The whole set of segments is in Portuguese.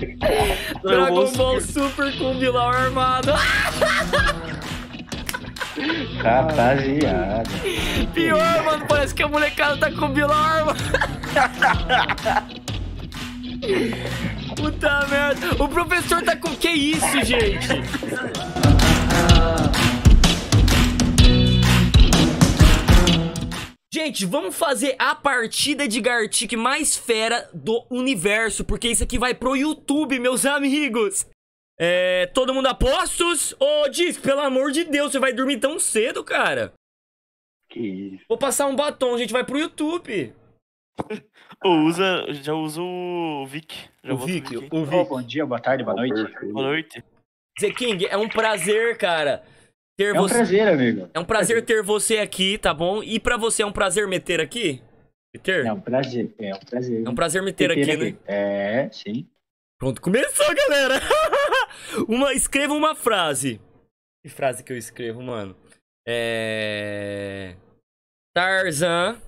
Dragon Ball Super com vilão armado. Rapaziada. Pior, mano, parece que a molecada tá com vilão armado. Puta merda. O professor tá com. Que isso, gente? Gente, vamos fazer a partida de Gartic mais fera do universo, porque isso aqui vai pro YouTube, meus amigos. É, todo mundo a postos? Ô, oh, Diz, pelo amor de Deus, você vai dormir tão cedo, cara. Que isso? Vou passar um batom, a gente, vai pro YouTube. Ou usa, já usa o Vic. Já o Vic, o Vic. Oh, bom dia, boa tarde, boa noite. Boa noite. Zé King, é um prazer, cara ter é você. É um prazer, amigo. É um prazer ter você aqui, tá bom? E para você é um prazer meter aqui? Meter? É um prazer, é um prazer. É um prazer meter, meter aqui, aqui, né? É, sim. Pronto, começou, galera! uma, escreva uma frase. Que frase que eu escrevo, mano? É. Tarzan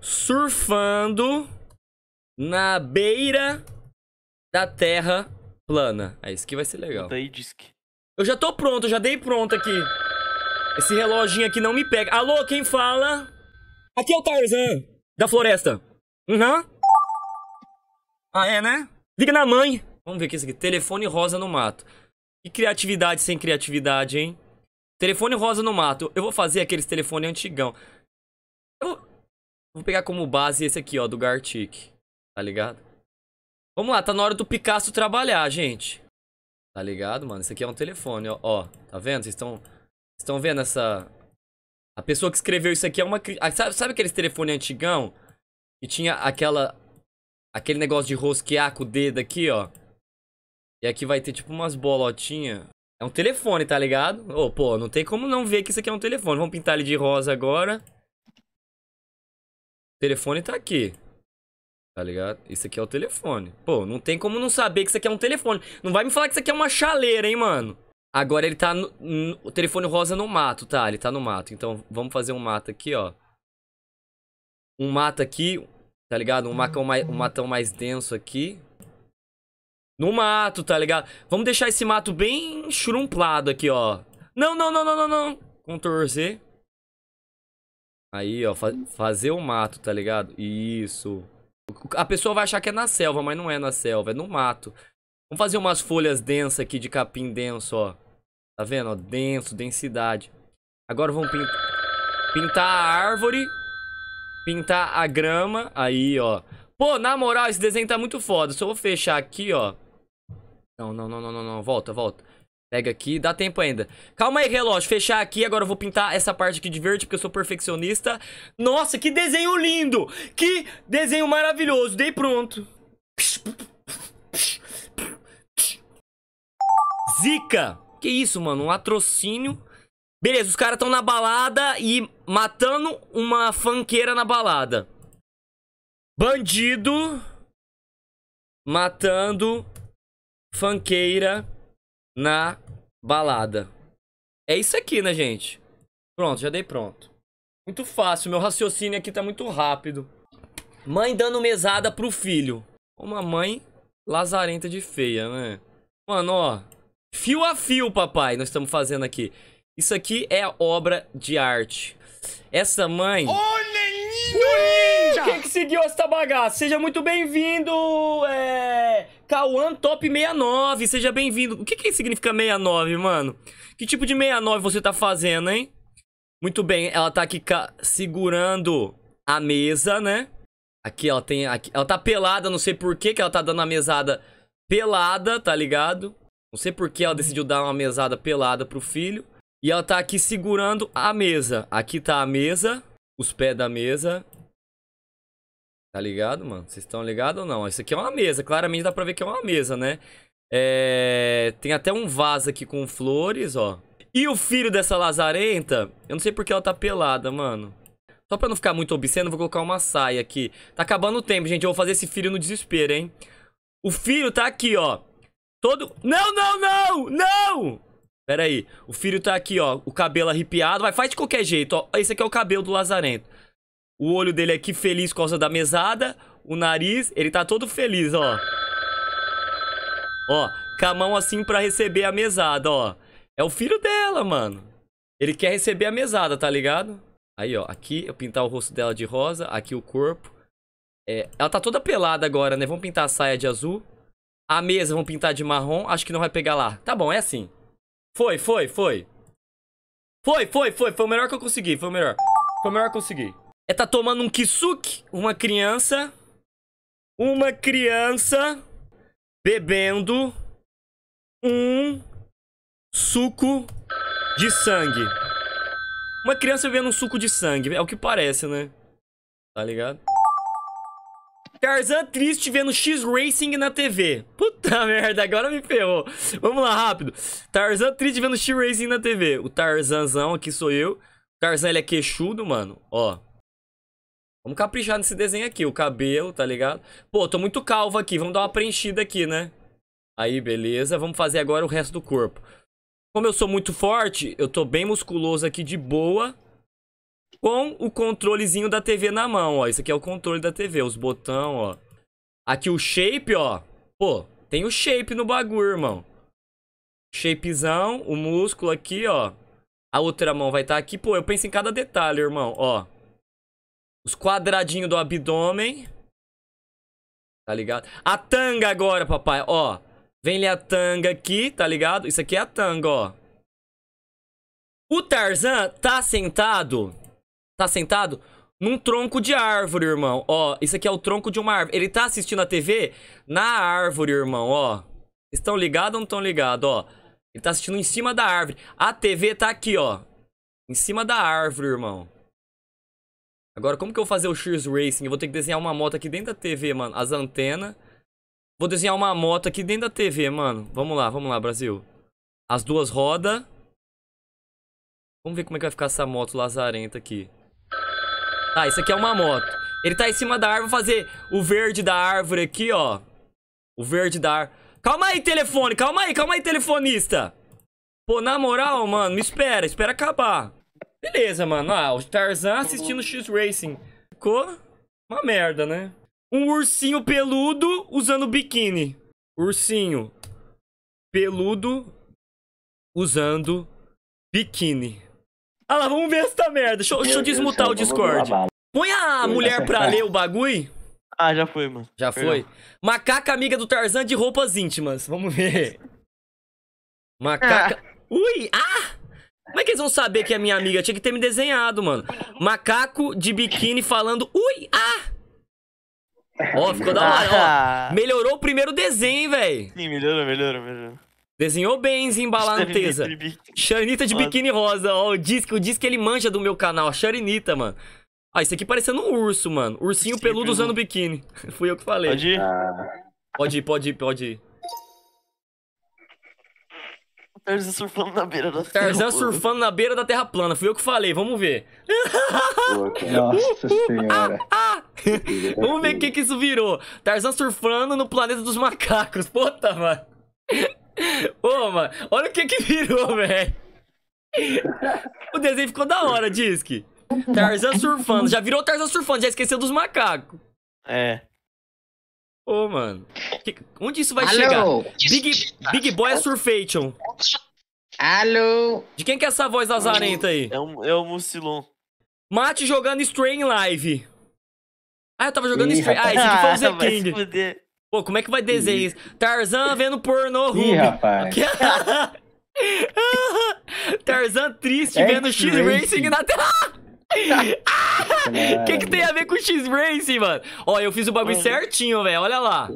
surfando na beira da terra plana. É isso que vai ser legal. Daí diz que. Eu já tô pronto, já dei pronto aqui. Esse reloginho aqui não me pega. Alô, quem fala? Aqui é o Tarzan. Da floresta. Uhum. Ah, é, né? Liga na mãe. Vamos ver o que é isso aqui. Telefone rosa no mato. Que criatividade sem criatividade, hein? Telefone rosa no mato. Eu vou fazer aqueles telefones antigão. Eu vou pegar como base esse aqui, ó, do Gartic. Tá ligado? Vamos lá, tá na hora do Picasso trabalhar, gente. Tá ligado, mano? Isso aqui é um telefone, ó. ó tá vendo? Vocês estão estão vendo essa... A pessoa que escreveu isso aqui é uma... Ah, sabe, sabe aqueles telefones antigão? que tinha aquela... Aquele negócio de rosquear com o dedo aqui, ó. E aqui vai ter tipo umas bolotinhas. É um telefone, tá ligado? Ô, oh, pô, não tem como não ver que isso aqui é um telefone. Vamos pintar ele de rosa agora. O telefone tá aqui. Tá ligado? Isso aqui é o telefone. Pô, não tem como não saber que isso aqui é um telefone. Não vai me falar que isso aqui é uma chaleira, hein, mano? Agora ele tá no, o telefone rosa no mato, tá? Ele tá no mato. Então vamos fazer um mato aqui, ó. Um mato aqui, tá ligado? Um, macão mais, um matão mais denso aqui. No mato, tá ligado? Vamos deixar esse mato bem churumplado aqui, ó. Não, não, não, não, não, não. Ctrl Z. Aí, ó. Fa fazer o mato, tá ligado? Isso. A pessoa vai achar que é na selva, mas não é na selva, é no mato. Vamos fazer umas folhas densas aqui de capim denso, ó. Tá vendo? Ó, denso, densidade. Agora vamos pint... pintar a árvore. Pintar a grama. Aí, ó. Pô, na moral, esse desenho tá muito foda. Só vou fechar aqui, ó. Não, não, não, não, não, não. Volta, volta. Pega aqui, dá tempo ainda. Calma aí, relógio. Fechar aqui, agora eu vou pintar essa parte aqui de verde, porque eu sou perfeccionista. Nossa, que desenho lindo! Que desenho maravilhoso! Dei pronto. Zica! Que isso, mano? Um atrocínio Beleza, os caras estão na balada e matando uma fanqueira na balada. Bandido matando fanqueira na balada. É isso aqui, né, gente? Pronto, já dei pronto. Muito fácil, meu raciocínio aqui tá muito rápido. Mãe dando mesada pro filho. Uma mãe lazarenta de feia, né? Mano, ó. Fio a fio, papai, nós estamos fazendo aqui. Isso aqui é obra de arte. Essa mãe... Olha lindo, Ui, Quem que seguiu essa bagaça? Seja muito bem-vindo, é... Cauã Top 69, seja bem-vindo. O que que significa 69, mano? Que tipo de 69 você tá fazendo, hein? Muito bem, ela tá aqui segurando a mesa, né? Aqui ela tem... Aqui, ela tá pelada, não sei por que que ela tá dando a mesada pelada, tá ligado? Não sei por que ela decidiu dar uma mesada pelada pro filho. E ela tá aqui segurando a mesa. Aqui tá a mesa, os pés da mesa. Tá ligado, mano? Vocês estão ligados ou não? Isso aqui é uma mesa, claramente dá pra ver que é uma mesa, né? É... Tem até um vaso aqui com flores, ó. E o filho dessa lazarenta, eu não sei porque ela tá pelada, mano. Só pra não ficar muito obsceno, vou colocar uma saia aqui. Tá acabando o tempo, gente. Eu vou fazer esse filho no desespero, hein? O filho tá aqui, ó. Todo... Não, não, não! Não! Pera aí. O filho tá aqui, ó. O cabelo arrepiado. Vai, faz de qualquer jeito, ó. Esse aqui é o cabelo do lazarento. O olho dele aqui é feliz por causa da mesada. O nariz, ele tá todo feliz, ó. Ó, com a mão assim pra receber a mesada, ó. É o filho dela, mano. Ele quer receber a mesada, tá ligado? Aí, ó, aqui eu pintar o rosto dela de rosa, aqui o corpo. É, ela tá toda pelada agora, né? Vamos pintar a saia de azul. A mesa vamos pintar de marrom. Acho que não vai pegar lá. Tá bom, é assim. Foi, foi, foi. Foi, foi, foi. Foi o melhor que eu consegui. Foi o melhor. Foi o melhor que eu consegui. É tá tomando um kisuke, uma criança. Uma criança bebendo um suco de sangue. Uma criança bebendo um suco de sangue. É o que parece, né? Tá ligado? Tarzan triste vendo X-Racing na TV. Puta merda, agora me ferrou. Vamos lá, rápido. Tarzan triste vendo X-Racing na TV. O Tarzanzão aqui sou eu. O Tarzan, ele é queixudo, mano. Ó. Vamos caprichar nesse desenho aqui, o cabelo, tá ligado? Pô, tô muito calvo aqui, vamos dar uma preenchida aqui, né? Aí, beleza, vamos fazer agora o resto do corpo. Como eu sou muito forte, eu tô bem musculoso aqui de boa. Com o controlezinho da TV na mão, ó. Isso aqui é o controle da TV, os botão, ó. Aqui o shape, ó. Pô, tem o shape no bagulho, irmão. Shapezão, o músculo aqui, ó. A outra mão vai estar tá aqui. Pô, eu penso em cada detalhe, irmão, ó. Os quadradinhos do abdômen. Tá ligado? A tanga agora, papai. Ó. Vem lhe a tanga aqui, tá ligado? Isso aqui é a tanga, ó. O Tarzan tá sentado. Tá sentado num tronco de árvore, irmão. Ó, isso aqui é o tronco de uma árvore. Ele tá assistindo a TV na árvore, irmão, ó. Estão ligados ou não estão ligados, ó? Ele tá assistindo em cima da árvore. A TV tá aqui, ó. Em cima da árvore, irmão. Agora, como que eu vou fazer o Shears Racing? Eu vou ter que desenhar uma moto aqui dentro da TV, mano. As antenas. Vou desenhar uma moto aqui dentro da TV, mano. Vamos lá, vamos lá, Brasil. As duas rodas. Vamos ver como é que vai ficar essa moto lazarenta aqui. Tá, isso aqui é uma moto. Ele tá em cima da árvore, vou fazer o verde da árvore aqui, ó. O verde da árvore. Calma aí, telefone, calma aí, calma aí, telefonista. Pô, na moral, mano, me espera, espera acabar. Beleza, mano. Ah, o Tarzan assistindo uhum. X-Racing. Ficou uma merda, né? Um ursinho peludo usando biquíni. Ursinho peludo usando biquíni. Ah lá, vamos ver essa merda. Deixa, deixa eu desmutar o Discord. Põe a mulher pra ler o bagulho. Ah, já foi, mano. Já foi. Macaca amiga do Tarzan de roupas íntimas. Vamos ver. Ah. Macaca. Ah. Ui! Ah! Como é que eles vão saber que é minha amiga? Tinha que ter me desenhado, mano. Macaco de biquíni falando. Ui! Ah! Ó, ficou da hora, ó. Ah. Melhorou o primeiro desenho, velho. Sim, melhorou, melhorou, melhorou. Desenhou bem, Zimbalanteza. Xarinita de biquíni rosa, ó. O disco, o disco ele manja do meu canal, Xarinita, mano. Ah, isso aqui parecendo um urso, mano. Ursinho Sim, peludo, peludo usando biquíni. Fui eu que falei. Pode ir? Ah. Pode ir, pode ir, pode ir. Tarzan surfando na beira da terra Tarzan surfando na beira da terra plana. Fui eu que falei, vamos ver. Nossa senhora. Ah, ah, ah. vamos ver o que, que isso virou. Tarzan surfando no planeta dos macacos. Puta, mano. Ô, mano, olha o que que virou, velho. O desenho ficou da hora, Disque. Tarzan surfando. Já virou Tarzan surfando, já esqueceu dos macacos. É. Ô, oh, mano. Que, onde isso vai Alô? chegar? Big, Big Boy é Surfation. Alô? De quem que é essa voz lazarenta aí? É, um, é o Mucilon. Mate jogando Strain Live. Ah, eu tava jogando Ih, Strain. Ah, esse aqui foi o ah, Zé King. Pô, como é que vai desenhar isso? Tarzan vendo pornô Ih, Ruby. rapaz. Tarzan triste é vendo X-Racing na tela. O que, que tem a ver com x racing mano? Ó, eu fiz o bagulho hum. certinho, velho. Olha lá.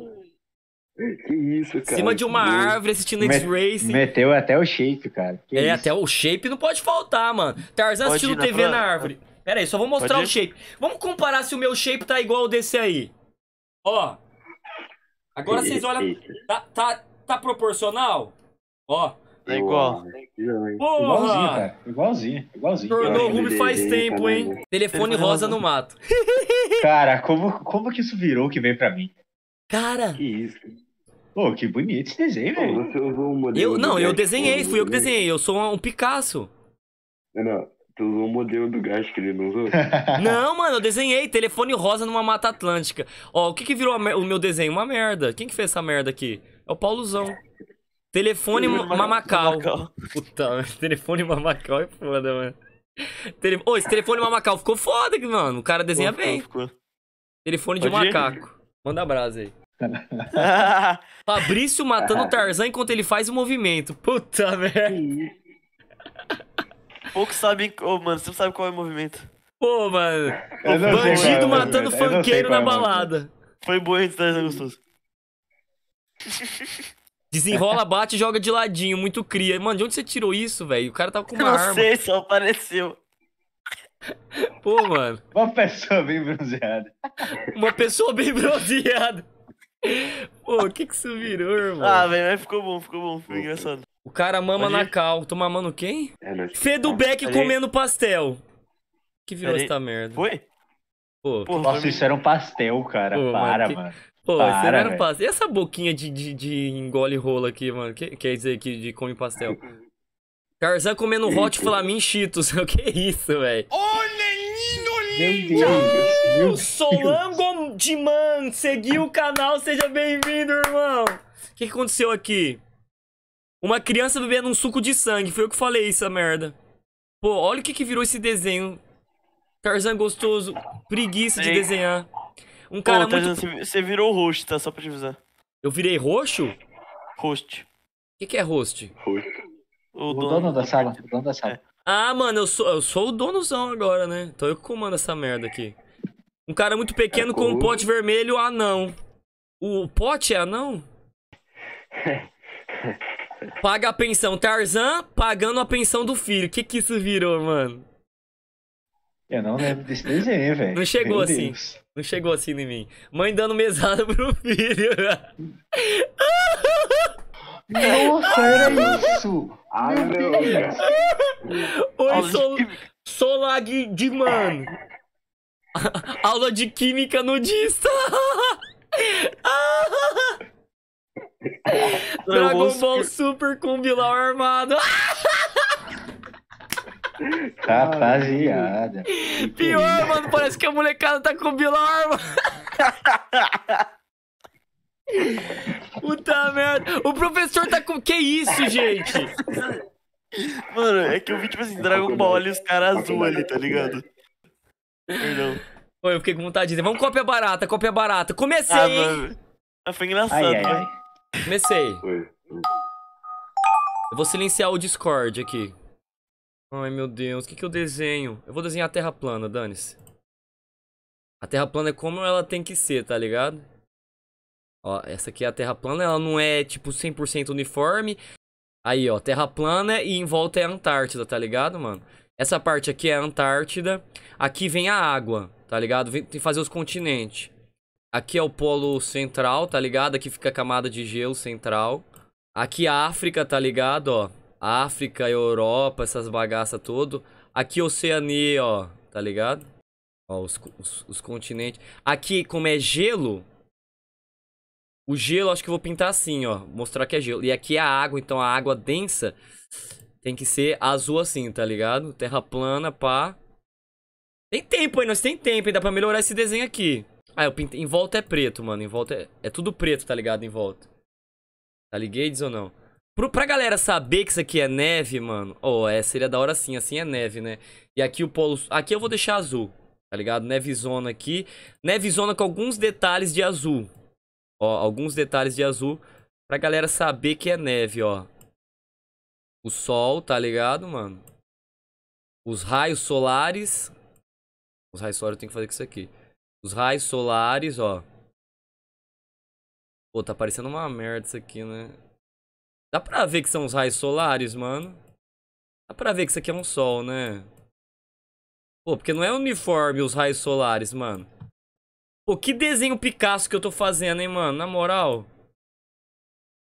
Que isso, cara. Cima de uma árvore assistindo x racing Meteu até o shape, cara. Que é, isso? até o shape não pode faltar, mano. Tarzan assistindo TV na, na árvore. Pera aí, só vou mostrar o shape. Vamos comparar se o meu shape tá igual ao desse aí. Ó. Agora vocês olham. Tá, tá, tá proporcional? Ó. É igual. Porra! Igualzinho, cara. Igualzinho, igualzinho. Tornou faz tempo, hein? Né? Telefone rosa no mato. cara, como, como que isso virou que vem pra mim? Cara! Que isso, Pô, que bonito esse desenho, velho. Você usou um modelo eu, não, eu desenhei, fui eu que né? desenhei. Eu sou um, um Picasso. Não, é, não, tu usou o um modelo do gás que ele não usou? não, mano, eu desenhei telefone rosa numa mata atlântica. Ó, o que que virou o meu desenho? Uma merda. Quem que fez essa merda aqui? É o Paulozão. Telefone Mamacau. Puta, telefone Mamacau é foda, mano. Tele... Oh, esse telefone Mamacau ficou foda, mano. O cara desenha bem. Ficou. Telefone de Pode macaco. Ir? Manda brasa aí. Fabrício matando o é. Tarzan enquanto ele faz o movimento. Puta velho. Poucos sabem. Ô, oh, mano, você não sabe qual é o movimento. Pô, mano. É o bandido matando é o funkeiro na balada. Foi bom esse Tarzan gostoso. Desenrola, bate e joga de ladinho, muito cria. Mano, de onde você tirou isso, velho? O cara tava com uma eu não arma. Não sei, só apareceu. Pô, mano. Uma pessoa bem bronzeada. Uma pessoa bem bronzeada. Pô, o que que isso virou, irmão? Ah, velho, mas ficou bom, ficou bom, ficou engraçado. O cara mama Pode na ir? cal. Tô mamando quem? É, tipo, Fê do Beck comendo pastel. Que virou essa merda? Foi? Pô, Nossa, isso era um pastel, cara. Pô, Para, mano. Que... mano. Pô, Para, você não era E essa boquinha de, de, de engole rola aqui, mano? Que, quer dizer, que de come pastel. Tarzan comendo hot flamin cheetos. O que é isso, velho? Olha, lindo, lindo! Solango de Man, segui o canal, seja bem-vindo, irmão! O que, que aconteceu aqui? Uma criança bebendo um suco de sangue. Foi eu que falei essa merda. Pô, olha o que, que virou esse desenho. Tarzan gostoso, preguiça de desenhar. Um cara tá muito... você virou host, tá? Só pra te avisar. Eu virei roxo? Host. O que, que é host? Host. O, o dono, dono da sala. O dono da sala. É. Ah, mano, eu sou, eu sou o donozão agora, né? Então eu que comando essa merda aqui. Um cara muito pequeno é, com um pote vermelho anão. O pote é anão? Paga a pensão. Tarzan pagando a pensão do filho. Que que isso virou, mano? Eu não lembro desse desenho, velho. Não chegou Meu assim. Deus. Não chegou assim em mim. Mãe dando mesada pro filho. Né? Nossa, era isso! Ai, meu Deus! Oi, sou, sou lag de mano. Aula de química nudista! Dragon Ball Super com Bilal armado! Rapaziada. Tá, tá Pior, mano, parece que a molecada tá com bilar, mano. Puta merda. O professor tá com. Que isso, gente? Mano, é que eu vi, tipo assim, Dragon Ball e os caras azul ali, tá ligado? Perdão. Pô, eu fiquei com vontade de dizer. Vamos cópia barata, cópia barata. Comecei! Ah, mano. Ah, foi engraçado, ai, ai, né? ai. Comecei. Eu vou silenciar o Discord aqui. Ai, meu Deus. O que, que eu desenho? Eu vou desenhar a terra plana, dane-se. A terra plana é como ela tem que ser, tá ligado? Ó, essa aqui é a terra plana. Ela não é, tipo, 100% uniforme. Aí, ó. Terra plana e em volta é a Antártida, tá ligado, mano? Essa parte aqui é a Antártida. Aqui vem a água, tá ligado? Vem, tem que fazer os continentes. Aqui é o polo central, tá ligado? Aqui fica a camada de gelo central. Aqui é a África, tá ligado, ó. África, Europa, essas bagaças todo. Aqui Oceania, ó, tá ligado? Ó, os, os, os continentes. Aqui, como é gelo, o gelo acho que eu vou pintar assim, ó. Mostrar que é gelo. E aqui é a água, então a água densa tem que ser azul assim, tá ligado? Terra plana, pá. Tem tempo, hein? Nós tem tempo, ainda Dá pra melhorar esse desenho aqui. Ah, eu pintei. Em volta é preto, mano. Em volta é... É tudo preto, tá ligado? Em volta. Tá liguei ou não? Pro, pra galera saber que isso aqui é neve, mano. Ó, oh, é, seria da hora assim, assim é neve, né? E aqui o polo... Aqui eu vou deixar azul, tá ligado? Nevezona aqui. Nevezona com alguns detalhes de azul. Ó, alguns detalhes de azul pra galera saber que é neve, ó. O sol, tá ligado, mano? Os raios solares. Os raios solares eu tenho que fazer com isso aqui. Os raios solares, ó. Pô, tá parecendo uma merda isso aqui, né? Dá pra ver que são os raios solares, mano. Dá pra ver que isso aqui é um sol, né? Pô, porque não é uniforme os raios solares, mano. Pô, que desenho Picasso que eu tô fazendo, hein, mano? Na moral.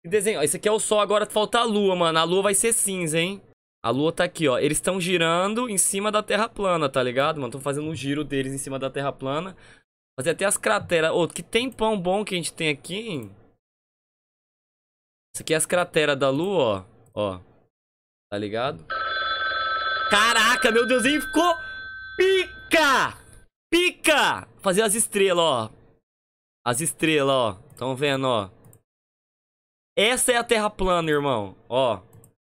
Que desenho. Ó, esse aqui é o sol, agora falta a lua, mano. A lua vai ser cinza, hein? A lua tá aqui, ó. Eles estão girando em cima da terra plana, tá ligado, mano? tô fazendo um giro deles em cima da terra plana. Fazer até as crateras. Ô, oh, que tempão bom que a gente tem aqui, hein? Isso aqui é as crateras da lua, ó. Ó. Tá ligado? Caraca, meu deusinho ficou pica! Pica! Fazer as estrelas, ó. As estrelas, ó. Tão vendo, ó. Essa é a Terra plana, irmão. Ó.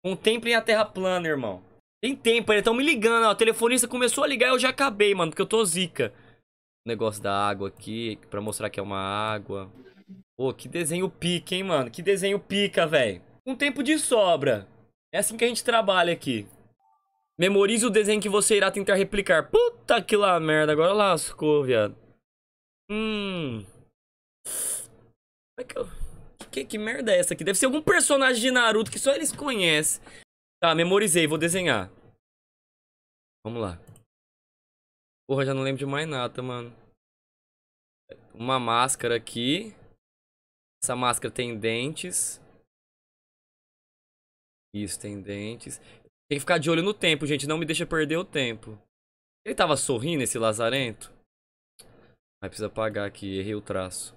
Contemplem a Terra plana, irmão. Tem tempo, eles tão me ligando, ó. O telefonista começou a ligar e eu já acabei, mano, porque eu tô zica. negócio da água aqui, pra mostrar que é uma água. Pô, que desenho pica, hein, mano? Que desenho pica, velho. Um tempo de sobra. É assim que a gente trabalha aqui. Memorize o desenho que você irá tentar replicar. Puta que lá merda, agora lascou, viado. Hum. Como é que eu... Que, que merda é essa aqui? Deve ser algum personagem de Naruto que só eles conhecem. Tá, memorizei, vou desenhar. Vamos lá. Porra, já não lembro de mais nada, mano. Uma máscara aqui. Essa máscara tem dentes. Isso, tem dentes. Tem que ficar de olho no tempo, gente. Não me deixa perder o tempo. Ele tava sorrindo, esse lazarento? Ai, precisa apagar aqui. Errei o traço.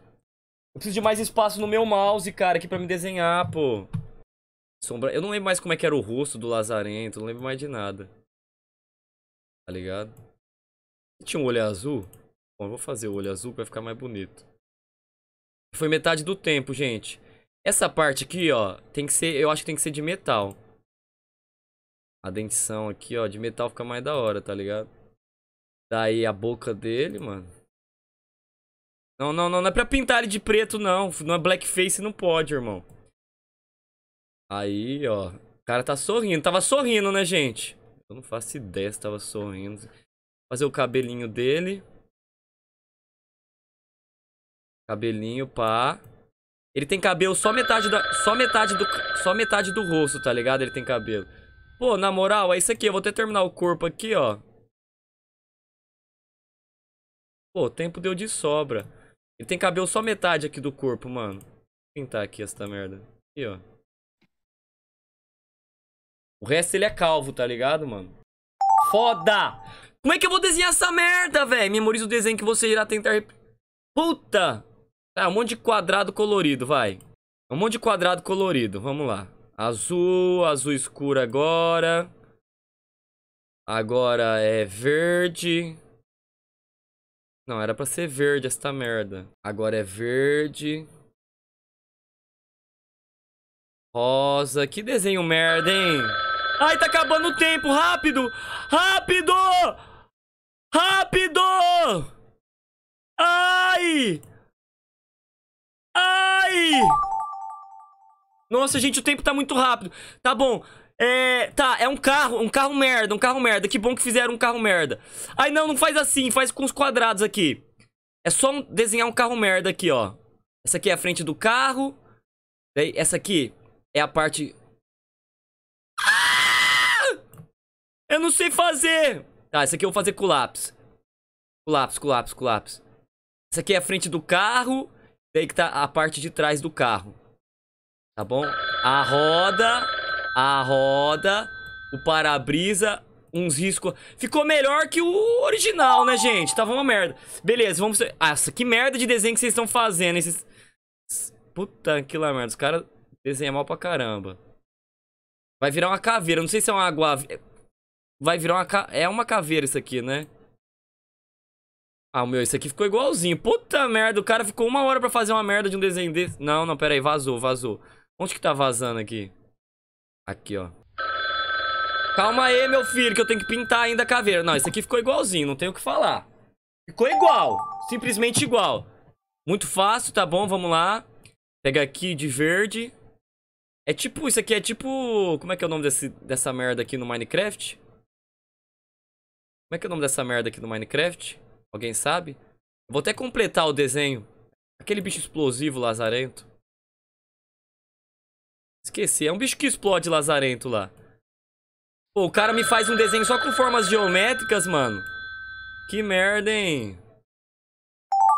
Eu preciso de mais espaço no meu mouse, cara, aqui pra me desenhar, pô. Sombra... Eu não lembro mais como é que era o rosto do lazarento. Não lembro mais de nada. Tá ligado? Tinha um olho azul? Bom, eu vou fazer o olho azul vai ficar mais bonito. Foi metade do tempo, gente. Essa parte aqui, ó, tem que ser, eu acho que tem que ser de metal. A dentição aqui, ó, de metal fica mais da hora, tá ligado? Daí a boca dele, mano. Não, não, não, não é pra pintar ele de preto, não. Não é blackface, não pode, irmão. Aí, ó. O cara tá sorrindo. Tava sorrindo, né, gente? Eu não faço ideia se tava sorrindo. Fazer o cabelinho dele. Cabelinho, pá. Ele tem cabelo só metade da... Só metade do... Só metade do rosto, tá ligado? Ele tem cabelo. Pô, na moral, é isso aqui. Eu vou até terminar o corpo aqui, ó. Pô, tempo deu de sobra. Ele tem cabelo só metade aqui do corpo, mano. Vou pintar aqui essa merda. Aqui, ó. O resto ele é calvo, tá ligado, mano? Foda! Como é que eu vou desenhar essa merda, velho? Memoriza o desenho que você irá tentar... Puta! É, um monte de quadrado colorido, vai. Um monte de quadrado colorido, vamos lá. Azul, azul escuro agora. Agora é verde. Não, era pra ser verde esta merda. Agora é verde. Rosa. Que desenho merda, hein? Ai, tá acabando o tempo. Rápido! Rápido! Rápido! Ai! Nossa, gente, o tempo tá muito rápido. Tá bom. É, tá, é um carro, um carro merda, um carro merda. Que bom que fizeram um carro merda. Ai, não, não faz assim, faz com os quadrados aqui. É só um, desenhar um carro merda aqui, ó. Essa aqui é a frente do carro. Essa aqui é a parte... Ah! Eu não sei fazer! Tá, essa aqui eu vou fazer com lápis. lápis, colapso. lápis, lápis. Essa aqui é a frente do carro. Tem que tá a parte de trás do carro. Tá bom? A roda, a roda, o para-brisa, uns riscos. Ficou melhor que o original, né, gente? Tava uma merda. Beleza, vamos... Nossa, que merda de desenho que vocês estão fazendo. Esses... Puta que lá merda. Os caras desenham mal pra caramba. Vai virar uma caveira. Não sei se é uma água... Vai virar uma... Ca... É uma caveira isso aqui, né? Ah, meu, esse aqui ficou igualzinho. Puta merda, o cara ficou uma hora pra fazer uma merda de um desenho desse. Não, não, pera aí, vazou, vazou. Onde que tá vazando aqui? Aqui, ó. Calma aí, meu filho, que eu tenho que pintar ainda a caveira. Não, esse aqui ficou igualzinho, não tenho o que falar. Ficou igual, simplesmente igual. Muito fácil, tá bom, vamos lá. Pega aqui de verde. É tipo, isso aqui é tipo... Como é que é o nome desse, dessa merda aqui no Minecraft? Como é que é o nome dessa merda aqui no Minecraft? Alguém sabe? vou até completar o desenho. Aquele bicho explosivo lazarento. Esqueci, é um bicho que explode lazarento lá. Pô, o cara me faz um desenho só com formas geométricas, mano. Que merda, hein?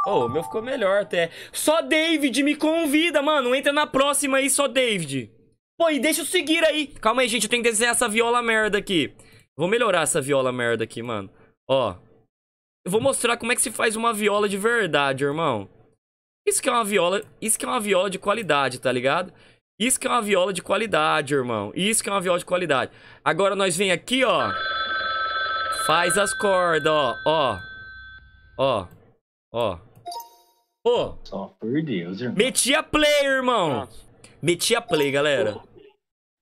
Oh, o meu ficou melhor até. Só David me convida, mano. Entra na próxima aí, só David. Pô, e deixa eu seguir aí. Calma aí, gente. Eu tenho que desenhar essa viola merda aqui. Vou melhorar essa viola merda aqui, mano. Ó. Eu vou mostrar como é que se faz uma viola de verdade, irmão. Isso que é uma viola, isso que é uma viola de qualidade, tá ligado? Isso que é uma viola de qualidade, irmão. Isso que é uma viola de qualidade. Agora nós vem aqui, ó. Faz as cordas, ó. Ó. Ó. Ó. Ô. Só por Deus, irmão. Meti a play, irmão. Nossa. Meti a play, galera.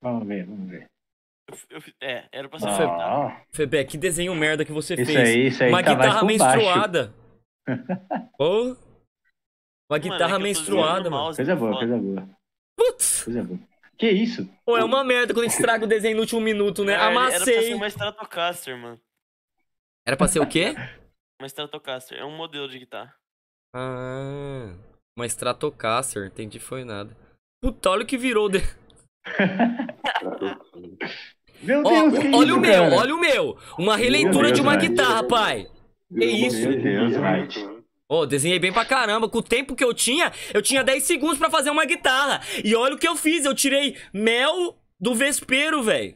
Vamos ver, vamos ver. Eu, é, era pra ser ah. Febe, que desenho merda que você isso fez. Aí, isso aí, Uma tá guitarra menstruada. oh. Uma Mano, é guitarra é menstruada, mano. Coisa assim, boa, coisa boa. Putz! Coisa boa. Que isso? Pô, é uma merda quando estraga o desenho no último minuto, né? É, Amassei. Era pra ser uma Stratocaster, mano. Era pra ser o quê? uma Stratocaster. É um modelo de guitarra. Ah, uma Stratocaster. Entendi, foi nada. Puta, olha o que virou. De... Meu Deus, Ó, que é olha o meu, cara? olha o meu. Uma releitura Deus, de uma né? guitarra, pai. Que isso? Meu Deus, right. Né? Né? Ô, oh, desenhei bem pra caramba. Com o tempo que eu tinha, eu tinha 10 segundos pra fazer uma guitarra. E olha o que eu fiz. Eu tirei mel do vespeiro, velho.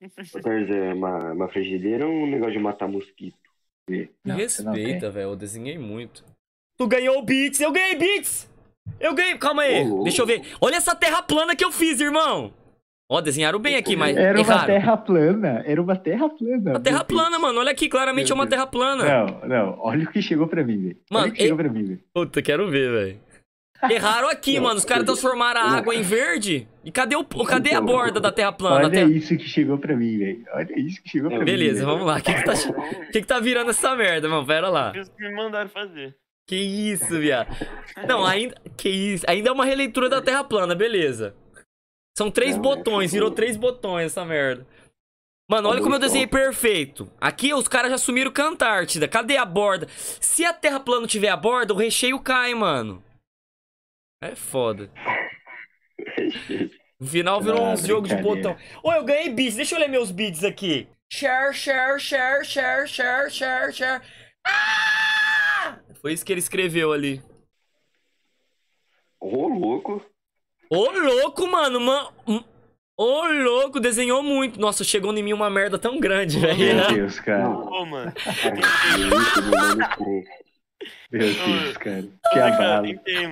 É uma, uma frigideira ou é um negócio de matar mosquito? Me Respeita, velho. Eu desenhei muito. Tu ganhou beats, Eu ganhei beats. Eu ganhei. Calma aí. Deixa eu ver. Olha essa terra plana que eu fiz, irmão. Ó, desenharam bem aqui, mas. Era erraram. uma terra plana. Era uma terra plana. Uma terra plana, mano. Olha aqui, claramente é uma terra plana. Não, não. Olha o que chegou pra mim, velho. Olha o que e... chegou pra mim, velho. Puta, quero ver, velho. Erraram aqui, mano. Os caras transformaram a água em verde. E cadê, o, cadê a borda da Terra plana? Olha terra... isso que chegou pra mim, velho. Olha isso que chegou pra Beleza, mim. Beleza, vamos lá. O que que, tá... que que tá virando essa merda, mano? Pera lá. Isso que me mandaram fazer. Que isso, viado. Não, ainda. Que isso. Ainda é uma releitura da Terra plana, beleza. São três não, botões, virou três botões essa merda. Mano, olha como eu desenhei perfeito. Aqui os caras já sumiram com a Antártida. Cadê a borda? Se a Terra plana tiver a borda, o recheio cai, mano. É foda. No final virou um uns jogos de botão. Ô, eu ganhei bits. Deixa eu ler meus bits aqui. Share, share, share, share, share, share, share. Ah! Foi isso que ele escreveu ali. Ô, oh, louco. Ô, louco, mano. Man... Ô, louco, desenhou muito. Nossa, chegou em mim uma merda tão grande, velho. Meu Deus, cara. Ô, mano. Meu Deus, cara. Que abalo.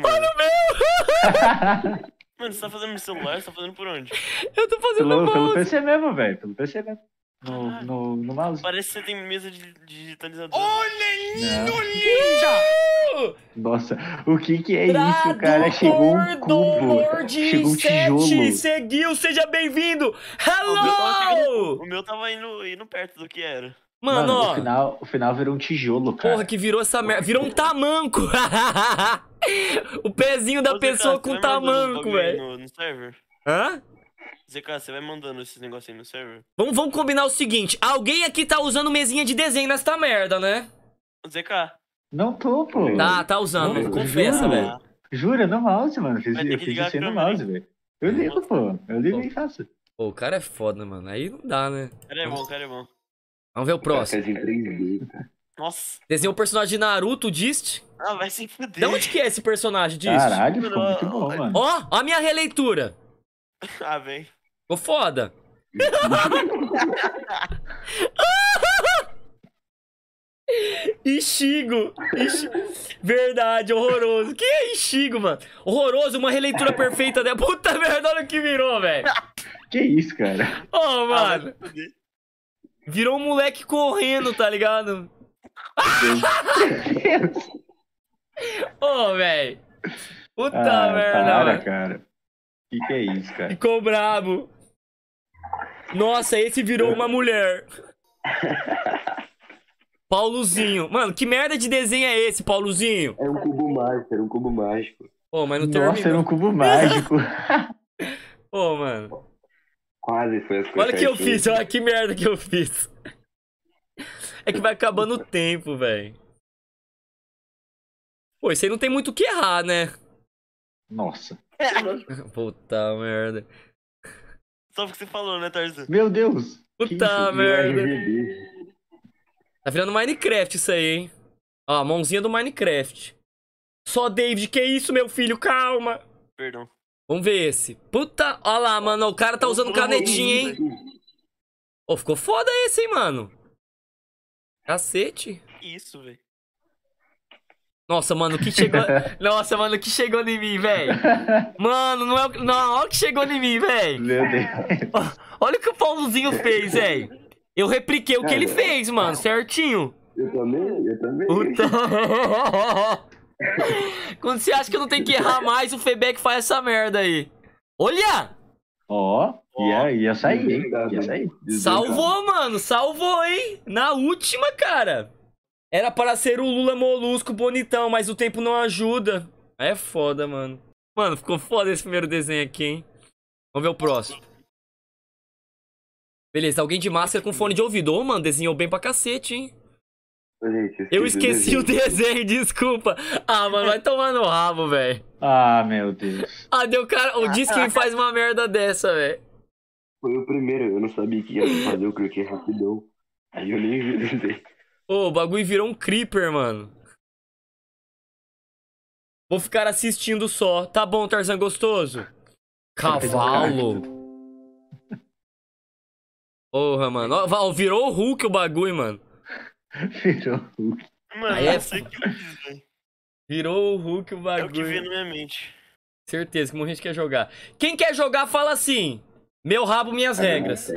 Olha o meu! Mano, você tá fazendo no celular? Você tá fazendo por onde? Eu tô fazendo pelo, no Tô Pelo PC mesmo, velho. Pelo PC mesmo no, no, no mouse. Parece que você tem mesa de digitalizador. Olha lindo, ninja! Nossa, o que que é Tradutor isso, cara? Chegou um cubo, chegou um tijolo. 7, seguiu, seja bem-vindo! Hello! O meu tava indo, indo perto do que era. Mano, Mano ó, o, final, o final virou um tijolo, cara. Porra, que virou essa merda. Virou um tamanco. o pezinho da Você tá pessoa com tamanco, velho. No, no server? Hã? ZK, você vai mandando esses negócios aí no server? Vamos, vamos combinar o seguinte. Alguém aqui tá usando mesinha de desenho nesta merda, né? ZK. Não tô, pô. Tá, tá usando, não, confessa, velho. Ah. Jura, no mouse, mano. Fiz, eu fiz isso aí no mouse, velho. Eu ligo, pô. Eu ligo e faço. Pô, o cara é foda, mano. Aí não dá, né? O cara é bom, o cara é bom. Vamos ver o próximo. Nossa. Desenhou o personagem de Naruto, Dist? Ah, vai se fuder. De onde que é esse personagem, Dist? Caralho, ficou muito bom, mano. Ó, ó a minha releitura. ah, vem. Ficou foda. Ixigo, Ixigo. Verdade, horroroso. Que é Ixigo, mano? Horroroso, uma releitura perfeita dela. Né? Puta merda, olha o que virou, velho. Que isso, cara? Ô, oh, mano. Virou um moleque correndo, tá ligado? Ô, oh, velho. Puta ah, merda. Para, cara. Que que é isso, cara? Ficou brabo. Nossa, esse virou uma mulher. Pauluzinho, Mano, que merda de desenho é esse, Pauluzinho? É um cubo mágico, era um cubo mágico. Pô, oh, mas não Nossa, era um cubo mágico. Pô, oh, mano. Quase foi as coisas. Olha o que eu fiz, olha que merda que eu fiz. É que vai acabando o tempo, velho. Pô, isso aí não tem muito o que errar, né? Nossa. Puta merda. Só porque você falou, né, Tarzan? Meu Deus! Puta merda! Tá virando Minecraft isso aí, hein? Ó, a mãozinha do Minecraft. Só David, que isso, meu filho? Calma! Perdão. Vamos ver esse. Puta, ó lá, mano, o cara tá usando canetinha, hein? Ô, oh, ficou foda esse, hein, mano? Cacete. Isso, velho. Nossa, mano, o que chegou. Nossa, mano, o que chegou em mim, velho? Mano, não é o. Não, olha o que chegou em mim, velho. Meu Deus. Olha o que o Paulozinho fez, velho. Eu repliquei o que ele é. fez, mano, certinho. Eu também, eu também. Puta... Quando você acha que eu não tenho que errar mais, o Febeck faz essa merda aí. Olha! Ó, oh, ia, ia sair, hein? Ia sair. Salvou, mano, salvou, hein? Na última, cara. Era para ser o Lula molusco bonitão, mas o tempo não ajuda. É foda, mano. Mano, ficou foda esse primeiro desenho aqui, hein? Vamos ver o próximo. Beleza, alguém de máscara com fone de ouvido. Ô, oh, mano, desenhou bem pra cacete, hein? Gente, eu esqueci, eu esqueci desenho. o desenho, desculpa. Ah, mano, vai tomar no rabo, velho. Ah, meu Deus. Ah, deu cara. O Disque ah. faz uma merda dessa, velho. Foi o primeiro, eu não sabia que ia fazer o croquet é rapidão. Aí eu nem vi o desenho. Ô, oh, o bagulho virou um creeper, mano. Vou ficar assistindo só. Tá bom, Tarzan gostoso. Cavalo. Porra, mano. Ó, virou o Hulk o bagulho, mano. Virou o Hulk. Mano, é... eu sei que eu fiz, velho. Virou o Hulk o bagulho. É o que vem na minha mente. Certeza que muita gente quer jogar. Quem quer jogar, fala assim. Meu rabo, minhas regras.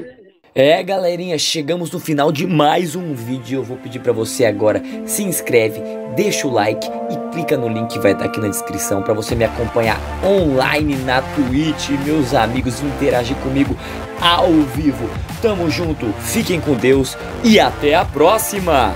É galerinha, chegamos no final de mais um vídeo. Eu vou pedir para você agora se inscreve, deixa o like e clica no link que vai estar aqui na descrição para você me acompanhar online na Twitch, meus amigos, interagir comigo ao vivo. Tamo junto, fiquem com Deus e até a próxima.